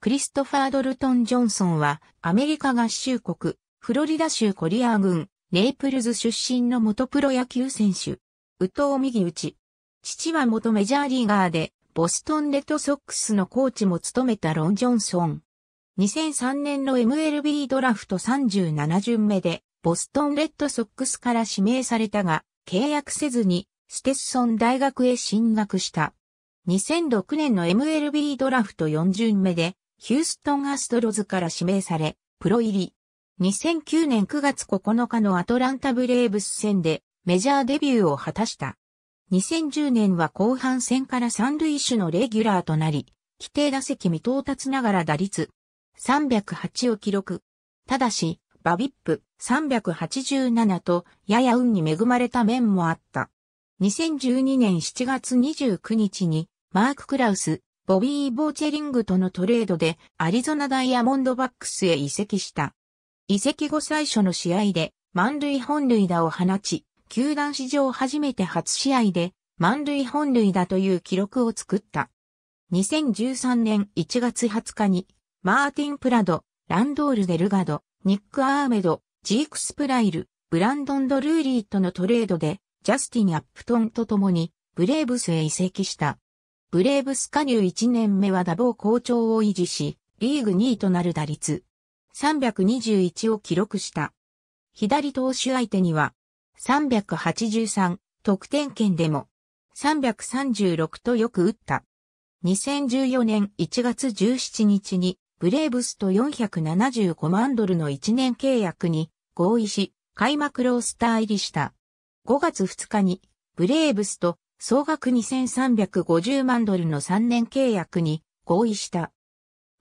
クリストファー・ドルトン・ジョンソンは、アメリカ合衆国、フロリダ州コリアー郡、ネイプルズ出身の元プロ野球選手。宇藤右打ち。父は元メジャーリーガーで、ボストンレッドソックスのコーチも務めたロン・ジョンソン。2003年の MLB ドラフト37巡目で、ボストンレッドソックスから指名されたが、契約せずに、ステッソン大学へ進学した。2006年の MLB ドラフト4巡目で、ヒューストンアストロズから指名され、プロ入り。2009年9月9日のアトランタブレーブス戦でメジャーデビューを果たした。2010年は後半戦から三塁手のレギュラーとなり、規定打席未到達ながら打率308を記録。ただし、バビップ387とやや運に恵まれた面もあった。2012年7月29日にマーク・クラウス、ボビー・ボーチェリングとのトレードでアリゾナダイヤモンドバックスへ移籍した。移籍後最初の試合で満塁本塁打を放ち、球団史上初めて初試合で満塁本塁打という記録を作った。2013年1月20日にマーティン・プラド、ランドール・デルガド、ニック・アーメド、ジークス・プライル、ブランドン・ドルーリーとのトレードでジャスティン・アップトンと共にブレーブスへ移籍した。ブレーブス加入1年目は打棒好調を維持し、リーグ2位となる打率321を記録した。左投手相手には383得点圏でも336とよく打った。2014年1月17日にブレーブスと475万ドルの1年契約に合意し、開幕ロースター入りした。5月2日にブレーブスと総額2350万ドルの3年契約に合意した。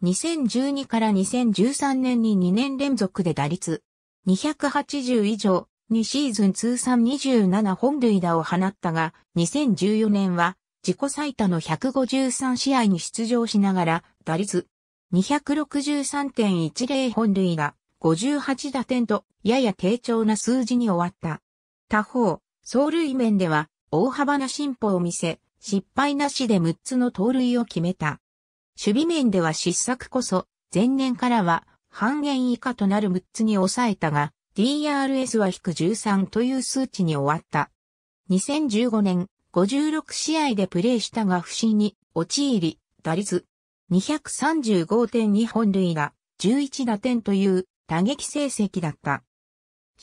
2012から2013年に2年連続で打率280以上2シーズン通算27本塁打を放ったが、2014年は自己最多の153試合に出場しながら打率263.10本塁打58打点とやや低調な数字に終わった。他方、走塁面では大幅な進歩を見せ、失敗なしで6つの盗塁を決めた。守備面では失策こそ、前年からは半減以下となる6つに抑えたが、DRS は引く13という数値に終わった。2015年、56試合でプレーしたが不振に陥り、打率235.2本塁打、11打点という打撃成績だった。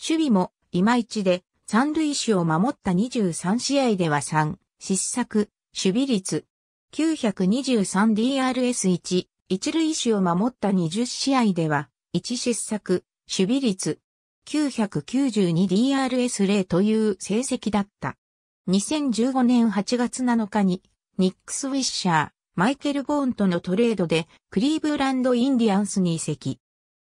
守備もいまいちで三塁手を守った23試合では3、失策、守備率、923DRS1、一塁手を守った20試合では、1失策、守備率、992DRS0 という成績だった。2015年8月7日に、ニックス・ウィッシャー、マイケル・ボーンとのトレードで、クリーブランド・インディアンスに移籍。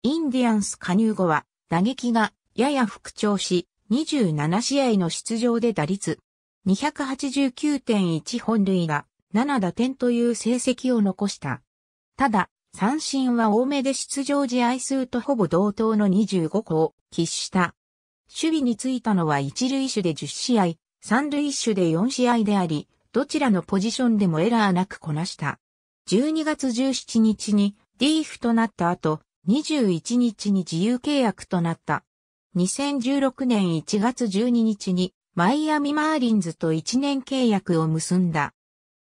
インディアンス加入後は、打撃がやや復調し、27試合の出場で打率289.1本塁打7打点という成績を残した。ただ、三振は多めで出場試合数とほぼ同等の25個を喫した。守備についたのは一塁手で10試合、三塁手で4試合であり、どちらのポジションでもエラーなくこなした。12月17日にリーフとなった後、21日に自由契約となった。2016年1月12日にマイアミマーリンズと1年契約を結んだ。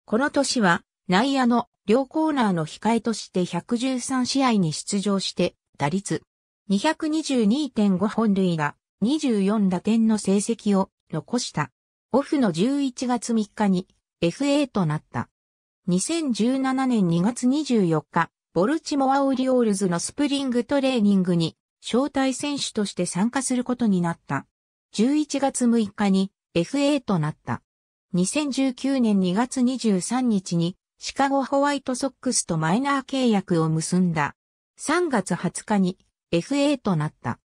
この年は内野の両コーナーの控えとして113試合に出場して打率222.5本塁打24打点の成績を残した。オフの11月3日に FA となった。2017年2月24日、ボルチモア・オリオールズのスプリングトレーニングに招待選手として参加することになった。11月6日に FA となった。2019年2月23日にシカゴホワイトソックスとマイナー契約を結んだ。3月20日に FA となった。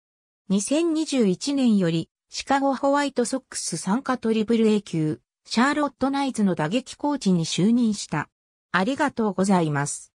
2021年よりシカゴホワイトソックス参加トリプル A 級、シャーロットナイズの打撃コーチに就任した。ありがとうございます。